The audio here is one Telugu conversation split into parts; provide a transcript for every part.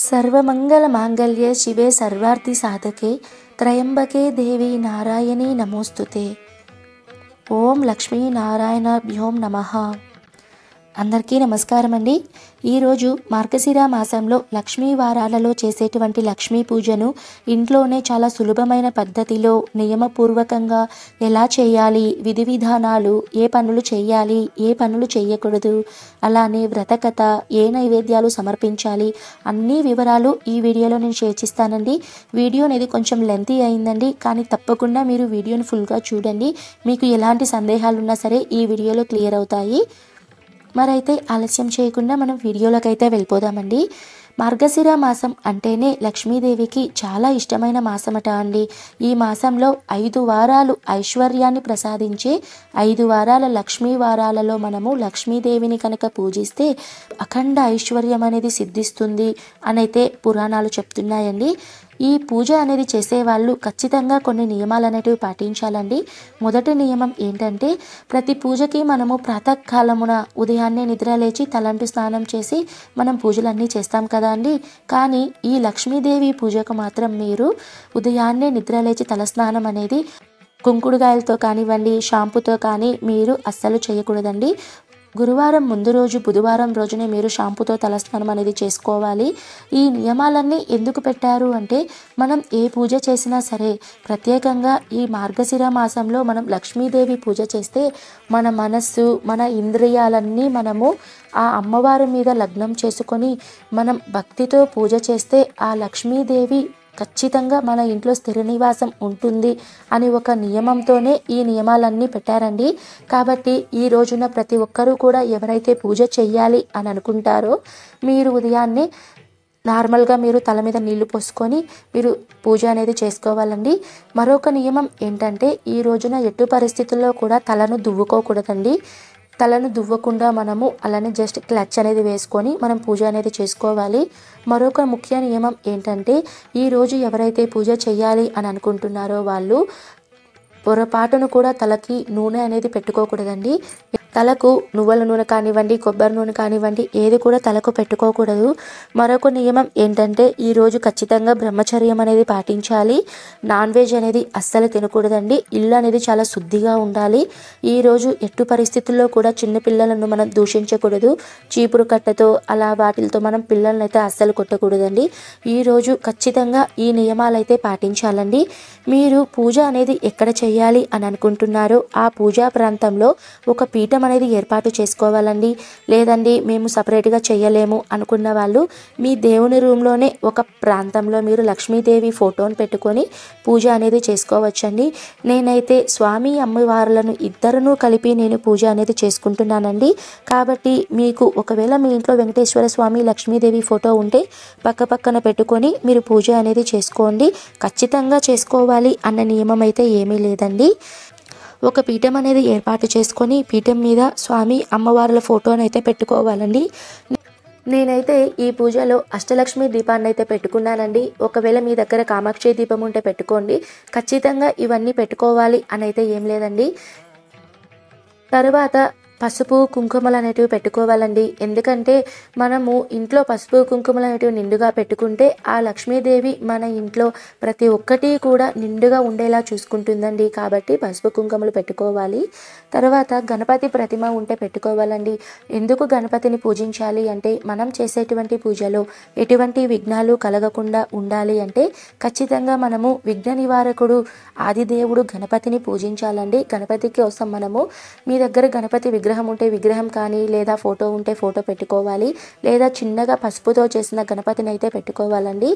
सर्वमङ्गलमाङ्गल्ये शिवे सर्वार्थिसाधके त्रयम्बके देवी नारायणी नमोऽस्तु ते ॐ लक्ष्मीनारायणाभ्यों नमः అందరికీ నమస్కారం అండి ఈరోజు మార్గశిరా మాసంలో లక్ష్మీ వారాలలో చేసేటువంటి లక్ష్మీ పూజను ఇంట్లోనే చాలా సులభమైన పద్ధతిలో నియమపూర్వకంగా ఎలా చేయాలి విధి విధానాలు ఏ పనులు చేయాలి ఏ పనులు చేయకూడదు అలానే వ్రతకథ ఏ నైవేద్యాలు సమర్పించాలి అన్ని వివరాలు ఈ వీడియోలో నేను షేర్ చేస్తానండి వీడియో అనేది కొంచెం లెంతీ అయిందండి కానీ తప్పకుండా మీరు వీడియోని ఫుల్గా చూడండి మీకు ఎలాంటి సందేహాలున్నా సరే ఈ వీడియోలో క్లియర్ అవుతాయి మరైతే ఆలస్యం చేయకుండా మనం వీడియోలకైతే వెళ్ళిపోదామండి మార్గశిర మాసం అంటేనే లక్ష్మీదేవికి చాలా ఇష్టమైన మాసమట అండి ఈ మాసంలో ఐదు వారాలు ఐశ్వర్యాన్ని ప్రసాదించే ఐదు వారాల లక్ష్మీ వారాలలో మనము లక్ష్మీదేవిని కనుక పూజిస్తే అఖండ ఐశ్వర్యం అనేది సిద్ధిస్తుంది అనైతే పురాణాలు చెప్తున్నాయండి ఈ పూజ అనేది చేసేవాళ్ళు ఖచ్చితంగా కొన్ని నియమాలు అనేటివి పాటించాలండి మొదటి నియమం ఏంటంటే ప్రతి పూజకి మనము ప్రాతకాలమున ఉదయాన్నే నిద్ర లేచి తలంటు స్నానం చేసి మనం పూజలన్నీ చేస్తాం కదా అండి కానీ ఈ లక్ష్మీదేవి పూజకు మాత్రం మీరు ఉదయాన్నే నిద్ర లేచి తలస్నానం అనేది కుంకుడుగాయలతో కానివ్వండి షాంపుతో కానీ మీరు అస్సలు చేయకూడదండి గురువారం ముందు రోజు బుధవారం రోజునే మీరు షాంపూతో తలస్నానం అనేది చేసుకోవాలి ఈ నియమాలన్నీ ఎందుకు పెట్టారు అంటే మనం ఏ పూజ చేసినా సరే ప్రత్యేకంగా ఈ మార్గశిర మాసంలో మనం లక్ష్మీదేవి పూజ చేస్తే మన మనస్సు మన ఇంద్రియాలన్నీ మనము ఆ అమ్మవారి మీద లగ్నం చేసుకొని మనం భక్తితో పూజ చేస్తే ఆ లక్ష్మీదేవి ఖచ్చితంగా మన ఇంట్లో స్థిర నివాసం ఉంటుంది అని ఒక నియమంతోనే ఈ నియమాలన్నీ పెట్టారండి కాబట్టి ఈ రోజున ప్రతి ఒక్కరూ కూడా ఎవరైతే పూజ చేయాలి అని అనుకుంటారో మీరు ఉదయాన్నే నార్మల్గా మీరు తల మీద నీళ్లు పోసుకొని మీరు పూజ అనేది చేసుకోవాలండి మరొక నియమం ఏంటంటే ఈ రోజున ఎటు పరిస్థితుల్లో కూడా తలను దువ్వుకోకూడదండి తలను దువ్వకుండా మనము అలానే జస్ట్ క్లచ్ అనేది వేసుకొని మనం పూజ అనేది చేసుకోవాలి మరొక ముఖ్య నియమం ఏంటంటే ఈరోజు ఎవరైతే పూజ చేయాలి అని అనుకుంటున్నారో వాళ్ళు పొరపాటును కూడా తలకి నూనె అనేది పెట్టుకోకూడదండి తలకు నువ్వుల నూనె కానివ్వండి కొబ్బరి నూనె కానివ్వండి ఏది కూడా తలకు పెట్టుకోకూడదు మరొక నియమం ఏంటంటే ఈరోజు ఖచ్చితంగా బ్రహ్మచర్యం అనేది పాటించాలి నాన్ వెజ్ అనేది అస్సలు తినకూడదండి ఇల్లు అనేది చాలా శుద్ధిగా ఉండాలి ఈరోజు ఎట్టు పరిస్థితుల్లో కూడా చిన్నపిల్లలను మనం దూషించకూడదు చీపురు కట్టతో అలా వాటితో మనం పిల్లలను అయితే అస్సలు కొట్టకూడదండి ఈరోజు ఖచ్చితంగా ఈ నియమాలైతే పాటించాలండి మీరు పూజ అనేది ఎక్కడ చేయాలి అని అనుకుంటున్నారో ఆ పూజా ప్రాంతంలో ఒక పీఠ వివాహం అనేది ఏర్పాటు చేసుకోవాలండి లేదండి మేము సపరేట్గా చేయలేము అనుకున్న వాళ్ళు మీ దేవుని రూమ్లోనే ఒక ప్రాంతంలో మీరు లక్ష్మీదేవి ఫోటోను పెట్టుకొని పూజ అనేది చేసుకోవచ్చండి నేనైతే స్వామి అమ్మవారులను ఇద్దరును కలిపి నేను పూజ అనేది చేసుకుంటున్నానండి కాబట్టి మీకు ఒకవేళ మీ ఇంట్లో వెంకటేశ్వర స్వామి లక్ష్మీదేవి ఫోటో ఉంటే పక్క పక్కన పెట్టుకొని మీరు పూజ అనేది చేసుకోండి ఖచ్చితంగా చేసుకోవాలి అన్న నియమం అయితే ఏమీ లేదండి ఒక పీఠం అనేది ఏర్పాటు చేసుకొని పీఠం మీద స్వామి అమ్మవార్ల ఫోటోనైతే పెట్టుకోవాలండి నేనైతే ఈ పూజలో అష్టలక్ష్మి దీపాన్ని అయితే పెట్టుకున్నానండి ఒకవేళ మీ దగ్గర కామాక్షి దీపం ఉంటే పెట్టుకోండి ఖచ్చితంగా ఇవన్నీ పెట్టుకోవాలి అని అయితే ఏం లేదండి తర్వాత పసుపు కుంకుమలు అనేటివి పెట్టుకోవాలండి ఎందుకంటే మనము ఇంట్లో పసుపు కుంకుమలు అనేటివి నిండుగా పెట్టుకుంటే ఆ లక్ష్మీదేవి మన ఇంట్లో ప్రతి ఒక్కటి కూడా నిండుగా ఉండేలా చూసుకుంటుందండి కాబట్టి పసుపు కుంకుమలు పెట్టుకోవాలి తర్వాత గణపతి ప్రతిమ ఉంటే పెట్టుకోవాలండి ఎందుకు గణపతిని పూజించాలి అంటే మనం చేసేటువంటి పూజలో ఎటువంటి విఘ్నాలు కలగకుండా ఉండాలి అంటే ఖచ్చితంగా మనము విఘ్న నివారకుడు ఆదిదేవుడు గణపతిని పూజించాలండి గణపతికి కోసం మనము మీ దగ్గర గణపతి విగ్రహం విగ్రహం ఉంటే విగ్రహం కానీ లేదా ఫోటో ఉంటే ఫోటో పెట్టుకోవాలి లేదా చిన్నగా పసుపుతో చేసిన గణపతిని అయితే పెట్టుకోవాలండి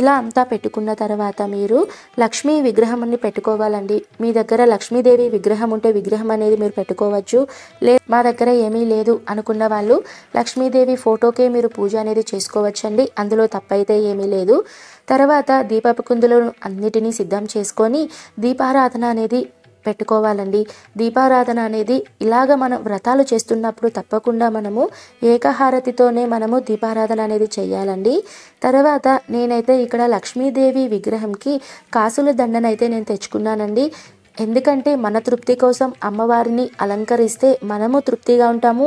ఇలా అంతా పెట్టుకున్న తర్వాత మీరు లక్ష్మీ విగ్రహం అన్ని పెట్టుకోవాలండి మీ దగ్గర లక్ష్మీదేవి విగ్రహం ఉంటే విగ్రహం అనేది మీరు పెట్టుకోవచ్చు లే మా దగ్గర ఏమీ లేదు అనుకున్న వాళ్ళు లక్ష్మీదేవి ఫోటోకే మీరు పూజ అనేది చేసుకోవచ్చండి అందులో తప్పైతే ఏమీ లేదు తర్వాత దీపపు కుందులను అన్నిటినీ సిద్ధం చేసుకొని దీపారాధన అనేది పెట్టుకోవాలండి దీపారాధన అనేది ఇలాగ మనం వ్రతాలు చేస్తున్నప్పుడు తప్పకుండా మనము ఏకహారతితోనే మనము దీపారాధన అనేది చేయాలండి తర్వాత నేనైతే ఇక్కడ లక్ష్మీదేవి విగ్రహంకి కాసుల దండనైతే నేను తెచ్చుకున్నానండి ఎందుకంటే మన తృప్తి కోసం అమ్మవారిని అలంకరిస్తే మనము తృప్తిగా ఉంటాము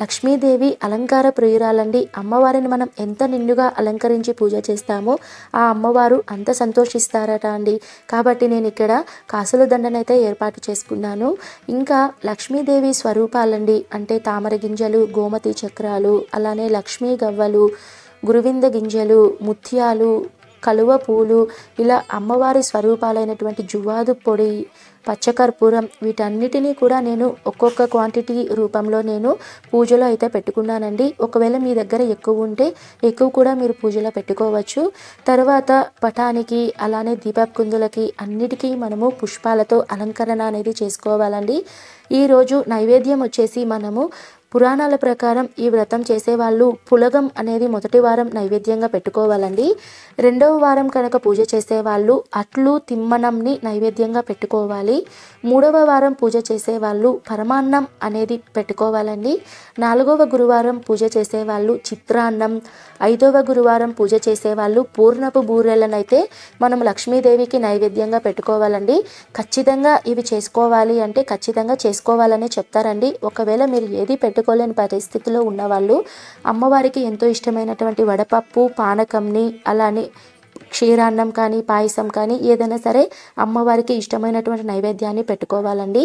లక్ష్మీదేవి అలంకార ప్రియురాలండి అమ్మవారిని మనం ఎంత నిండుగా అలంకరించి పూజ చేస్తామో ఆ అమ్మవారు అంత సంతోషిస్తారట అండి కాబట్టి నేను ఇక్కడ కాసుల దండనైతే ఏర్పాటు చేసుకున్నాను ఇంకా లక్ష్మీదేవి స్వరూపాలండి అంటే తామర గింజలు గోమతి చక్రాలు అలానే లక్ష్మీ గవ్వలు గురువింద గింజలు ముత్యాలు కలువ పూలు ఇలా అమ్మవారి స్వరూపాలైనటువంటి జువాదు పొడి పచ్చకర్పూరం వీటన్నిటినీ కూడా నేను ఒక్కొక్క క్వాంటిటీ రూపంలో నేను పూజలో అయితే పెట్టుకున్నానండి ఒకవేళ మీ దగ్గర ఎక్కువ ఉంటే ఎక్కువ కూడా మీరు పూజలో పెట్టుకోవచ్చు తర్వాత పటానికి అలానే దీపపు కుందులకి అన్నిటికీ మనము పుష్పాలతో అలంకరణ అనేది చేసుకోవాలండి ఈరోజు నైవేద్యం వచ్చేసి మనము పురాణాల ప్రకారం ఈ వ్రతం చేసేవాళ్ళు పులగం అనేది మొదటి వారం నైవేద్యంగా పెట్టుకోవాలండి రెండవ వారం కనుక పూజ చేసేవాళ్ళు అట్లు తిమ్మనంని నైవేద్యంగా పెట్టుకోవాలి మూడవ వారం పూజ చేసేవాళ్ళు పరమాన్నం అనేది పెట్టుకోవాలండి నాలుగవ గురువారం పూజ చేసేవాళ్ళు చిత్రాన్నం ఐదవ గురువారం పూజ చేసేవాళ్ళు పూర్ణపు బూరెలనైతే మనం లక్ష్మీదేవికి నైవేద్యంగా పెట్టుకోవాలండి ఖచ్చితంగా ఇవి చేసుకోవాలి అంటే ఖచ్చితంగా చేసుకోవాలని చెప్తారండి ఒకవేళ మీరు ఏది పెట్టుకోలేని పరిస్థితిలో ఉన్నవాళ్ళు అమ్మవారికి ఎంతో ఇష్టమైనటువంటి వడపప్పు పానకంని అలానే క్షీరాన్నం కానీ పాయసం కానీ ఏదైనా సరే అమ్మవారికి ఇష్టమైనటువంటి నైవేద్యాన్ని పెట్టుకోవాలండి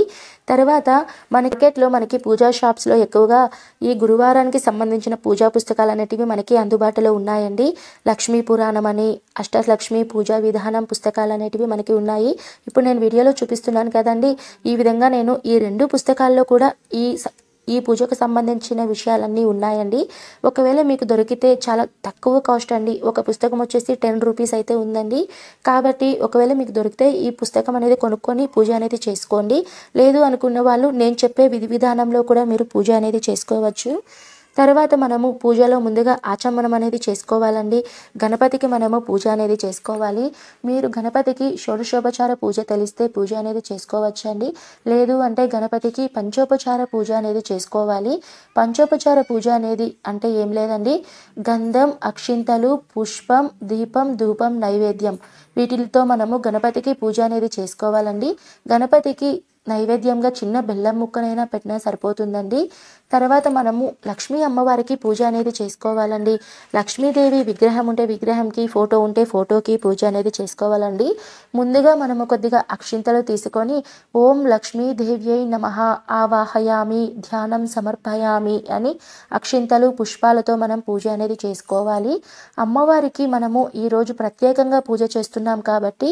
తర్వాత మనకెట్లో మనకి పూజా షాప్స్లో ఎక్కువగా ఈ గురువారానికి సంబంధించిన పూజా పుస్తకాలు అనేటివి మనకి అందుబాటులో ఉన్నాయండి లక్ష్మీ పురాణం అని అష్టలక్ష్మి పూజా విధానం పుస్తకాలు అనేటివి మనకి ఉన్నాయి ఇప్పుడు నేను వీడియోలో చూపిస్తున్నాను కదండి ఈ విధంగా నేను ఈ రెండు పుస్తకాల్లో కూడా ఈ ఈ పూజకు సంబంధించిన విషయాలన్నీ ఉన్నాయండి ఒకవేళ మీకు దొరికితే చాలా తక్కువ కాస్ట్ అండి ఒక పుస్తకం వచ్చేసి టెన్ రూపీస్ అయితే ఉందండి కాబట్టి ఒకవేళ మీకు దొరికితే ఈ పుస్తకం అనేది కొనుక్కొని పూజ అనేది చేసుకోండి లేదు అనుకున్న వాళ్ళు నేను చెప్పే విధి విధానంలో కూడా మీరు పూజ అనేది చేసుకోవచ్చు తర్వాత మనము పూజలో ముందుగా ఆచమనం అనేది చేసుకోవాలండి గణపతికి మనము పూజ అనేది చేసుకోవాలి మీరు గణపతికి షోడశోపచార పూజ తెలిస్తే పూజ అనేది చేసుకోవచ్చండి లేదు అంటే గణపతికి పంచోపచార పూజ అనేది చేసుకోవాలి పంచోపచార పూజ అనేది అంటే ఏం లేదండి గంధం అక్షింతలు పుష్పం దీపం ధూపం నైవేద్యం వీటితో మనము గణపతికి పూజ అనేది చేసుకోవాలండి గణపతికి నైవేద్యంగా చిన్న బెల్లం ముక్కనైనా పెట్టినా సరిపోతుందండి తర్వాత మనము లక్ష్మీ అమ్మవారికి పూజ అనేది చేసుకోవాలండి లక్ష్మీదేవి విగ్రహం ఉంటే విగ్రహంకి ఫోటో ఉంటే ఫోటోకి పూజ అనేది చేసుకోవాలండి ముందుగా మనము కొద్దిగా అక్షింతలు తీసుకొని ఓం లక్ష్మీదేవ్యై నమ ఆవాహయామి ధ్యానం సమర్పయామి అని అక్షింతలు పుష్పాలతో మనం పూజ అనేది చేసుకోవాలి అమ్మవారికి మనము ఈరోజు ప్రత్యేకంగా పూజ చేస్తున్నాం కాబట్టి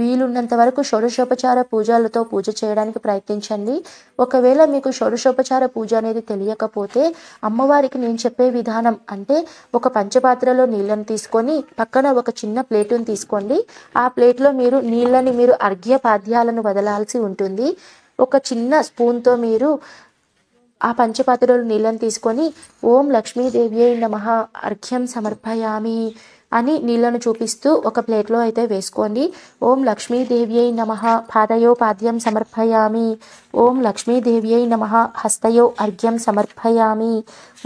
వీలున్నంత వరకు షోడశోపచార పూజలతో పూజ చేయడానికి ప్రయత్నించండి ఒకవేళ మీకు షోడశోపచార పూజ అనేది తెలియకపోతే అమ్మవారికి నేను చెప్పే విధానం అంటే ఒక పంచపాత్రలో నీళ్ళని తీసుకొని పక్కన ఒక చిన్న ప్లేటును తీసుకోండి ఆ ప్లేట్లో మీరు నీళ్ళని మీరు అర్ఘ్యపాద్యాలను పాద్యాలను వదలాల్సి ఉంటుంది ఒక చిన్న స్పూన్తో మీరు ఆ పంచపాత్రలో నీళ్ళని తీసుకొని ఓం లక్ష్మీదేవి అయిన మహా అర్ఘ్యం సమర్పయామి అని నీళ్లను చూపిస్తూ ఒక ప్లేట్లో అయితే వేసుకోండి ఓం లక్ష్మీదేవ్యై నమ పాదయోపాద్యం సమర్పయామి ఓం లక్ష్మీదేవ్యై నమ హస్తయో అర్ఘ్యం సమర్పయామి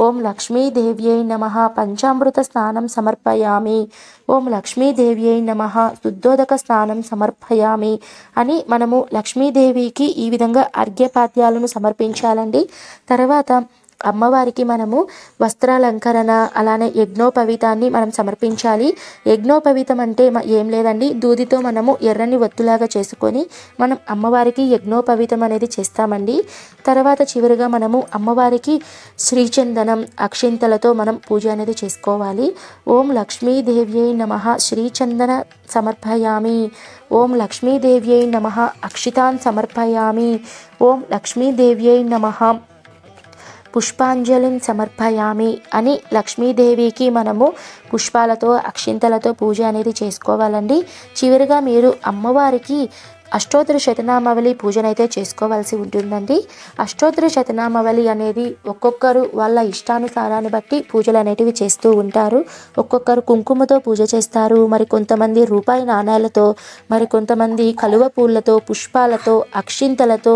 ఓం అయి నమ పంచామృత స్నానం సమర్పయామి ఓం లక్ష్మీదేవ్యై నమ శుద్ధోదక స్నానం సమర్పయామి అని మనము లక్ష్మీదేవికి ఈ విధంగా అర్ఘ్యపాద్యాలను సమర్పించాలండి తర్వాత అమ్మవారికి మనము వస్త్రాలంకరణ అలానే యజ్ఞోపవీతాన్ని మనం సమర్పించాలి యజ్ఞోపవీతం అంటే ఏం లేదండి దూదితో మనము ఎర్రని ఒత్తులాగా చేసుకొని మనం అమ్మవారికి యజ్ఞోపవీతం అనేది చేస్తామండి తర్వాత చివరిగా మనము అమ్మవారికి శ్రీచందనం అక్షింతలతో మనం పూజ అనేది చేసుకోవాలి ఓం లక్ష్మీదేవ్యై నమ శ్రీచందన సమర్పయామి ఓం లక్ష్మీదేవ్యై నమ అక్షితాన్ సమర్పయామి ఓం లక్ష్మీదేవ్యై నమ పుష్పాంజలిం సమర్పయామి అని లక్ష్మీదేవికి మనము పుష్పాలతో అక్షింతలతో పూజ అనేది చేసుకోవాలండి చివరిగా మీరు అమ్మవారికి అష్టోత్తర శతనామవళి పూజనైతే చేసుకోవాల్సి ఉంటుందండి అష్టోత్తర శతనామవళి అనేది ఒక్కొక్కరు వాళ్ళ ఇష్టానుసారాన్ని బట్టి పూజలు అనేటివి చేస్తూ ఉంటారు ఒక్కొక్కరు కుంకుమతో పూజ చేస్తారు మరి కొంతమంది రూపాయి నాణాలతో మరి కొంతమంది కలువ పూలతో పుష్పాలతో అక్షింతలతో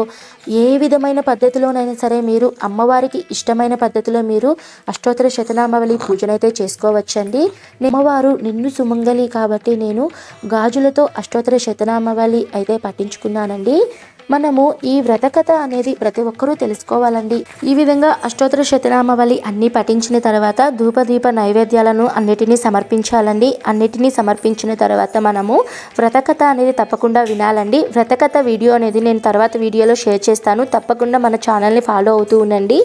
ఏ విధమైన పద్ధతిలోనైనా సరే మీరు అమ్మవారికి ఇష్టమైన పద్ధతిలో మీరు అష్టోత్తర శతనామావళి పూజనైతే చేసుకోవచ్చండి అమ్మవారు నిన్ను సుమంగలి కాబట్టి నేను గాజులతో అష్టోత్తర శతనామావళి అయితే పట్టించుకున్నానండి మనము ఈ వ్రతకథ అనేది ప్రతి ఒక్కరూ తెలుసుకోవాలండి ఈ విధంగా అష్టోత్తర శతనామావళి అన్ని పఠించిన తర్వాత ధూపదీప నైవేద్యాలను అన్నిటినీ సమర్పించాలండి అన్నిటినీ సమర్పించిన తర్వాత మనము వ్రతకథ అనేది తప్పకుండా వినాలండి వ్రతకథ వీడియో అనేది నేను తర్వాత వీడియోలో షేర్ చేస్తాను తప్పకుండా మన ఛానల్ని ఫాలో అవుతూ ఉండండి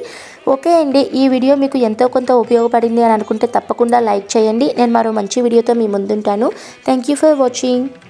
ఓకే అండి ఈ వీడియో మీకు ఎంతో కొంత ఉపయోగపడింది అని అనుకుంటే తప్పకుండా లైక్ చేయండి నేను మరో మంచి వీడియోతో మీ ముందుంటాను థ్యాంక్ యూ ఫర్ వాచింగ్